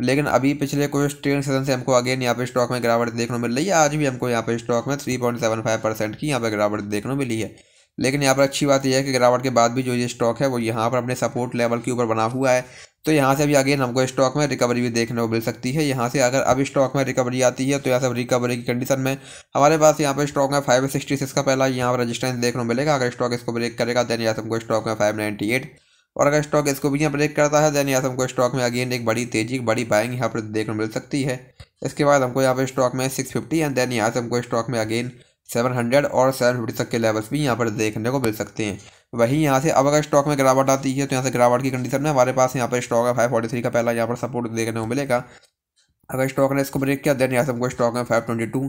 लेकिन अभी पिछले कुछ ट्रेन सेशन से हमको अगेन यहाँ पे स्टॉक में गिरावट देखने मिल रही है आज भी हमको यहाँ पे स्टॉक में three point seven five percent की यहाँ पे गिरावट देखने मिली है लेकिन यहाँ पर अच्छी बात यह है कि गिरावट के बाद भी जो ये स्टॉक है वो यहाँ पर अपने सपोर्ट लेवल के ऊपर बना हुआ है तो यहाँ से भी अगेन हमको स्टॉक में रिकवरी भी देखने को मिल सकती है यहाँ से अगर अब स्टॉक में रिकवरी आती है तो यहाँ से रिकवरी की कंडीशन में हमारे पास यहाँ पर स्टॉक में फाइव सिक्सटी सिक्स का पहला यहाँ पर रजिस्टेंस देखने को मिलेगा अगर स्टॉक इसको ब्रेक करेगा देन यहाँ से हमको स्टॉक में फाइव नाइन्टी एट और अगर स्टॉक इसको भी यहाँ ब्रेक करता है देन यहाँ से हमको स्टॉक में अगेन एक बड़ी तेजी बड़ी बाइंग यहाँ पर देखने को मिल सकती है इसके बाद हमको यहाँ पर स्टॉक में सिक्स फिफ्टी एंड देन यहाँ से हमको स्टॉक में अगेन सेवन हंड्रेड और सेवन फिफ्टी तक के लेवल्स भी यहाँ पर देखने को मिल सकते हैं वहीं यहाँ से अब अगर स्टॉक में गिरावट आती है तो यहाँ से गिरावट की कंडीशन में हमारे पास यहाँ पर स्टॉक है फाइव फोर्टी थ्री का पहला यहाँ पर सपोर्ट देखने को मिलेगा अगर स्टॉक ने इसको ब्रेक किया देन यहाँ से हमको स्टॉक में फाइव ट्वेंटी टू